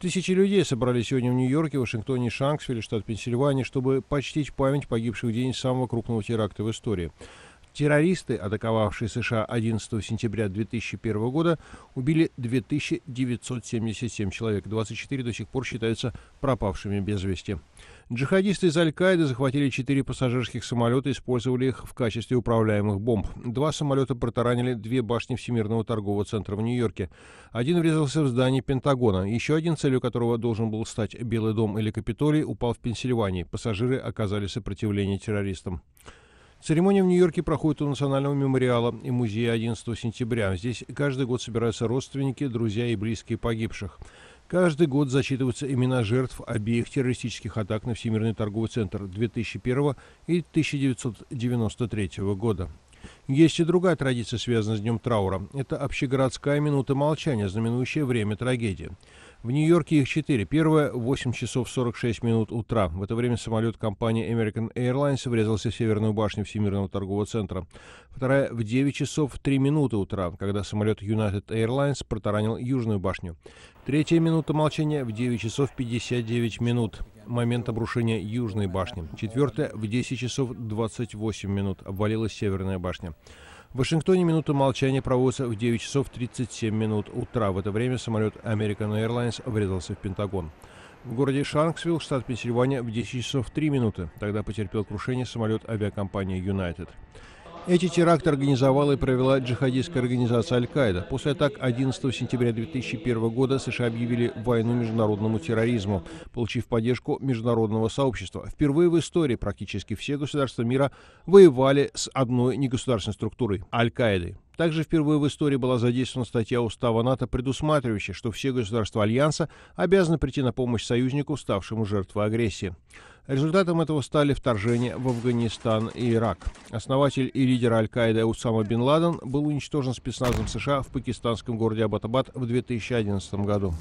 Тысячи людей собрались сегодня в Нью-Йорке, Вашингтоне Шанксвилле, штат Пенсильвания, чтобы почтить память погибших в день самого крупного теракта в истории. Террористы, атаковавшие США 11 сентября 2001 года, убили 2977 человек. 24 до сих пор считаются пропавшими без вести. Джихадисты из Аль-Каиды захватили четыре пассажирских самолета и использовали их в качестве управляемых бомб. Два самолета протаранили две башни Всемирного торгового центра в Нью-Йорке. Один врезался в здание Пентагона. Еще один, целью которого должен был стать Белый дом или Капитолий, упал в Пенсильвании. Пассажиры оказали сопротивление террористам. Церемония в Нью-Йорке проходит у Национального мемориала и музея 11 сентября. Здесь каждый год собираются родственники, друзья и близкие погибших. Каждый год зачитываются имена жертв обеих террористических атак на Всемирный торговый центр 2001 и 1993 года. Есть и другая традиция, связанная с Днем траура. Это общегородская минута молчания, знаменующая время трагедии. В Нью-Йорке их четыре. Первое – 8 часов 46 минут утра. В это время самолет компании American Airlines врезался в северную башню Всемирного торгового центра. Вторая – в 9 часов 3 минуты утра, когда самолет United Airlines протаранил южную башню. Третья минута молчания в 9 часов 59 минут. Момент обрушения Южной башни. Четвертая в 10 часов 28 минут обвалилась Северная башня. В Вашингтоне минута молчания проводится в 9 часов 37 минут утра. В это время самолет American Airlines врезался в Пентагон. В городе Шанксвилл, штат Пенсильвания, в 10 часов 3 минуты. Тогда потерпел крушение самолет авиакомпании United. Эти теракты организовала и провела джихадистская организация «Аль-Каида». После атак 11 сентября 2001 года США объявили войну международному терроризму, получив поддержку международного сообщества. Впервые в истории практически все государства мира воевали с одной негосударственной структурой – «Аль-Каидой». Также впервые в истории была задействована статья Устава НАТО, предусматривающая, что все государства Альянса обязаны прийти на помощь союзнику, ставшему жертвой агрессии. Результатом этого стали вторжения в Афганистан и Ирак. Основатель и лидер Аль-Каиды Усама бен Ладен был уничтожен спецназом США в пакистанском городе Абатабад в 2011 году.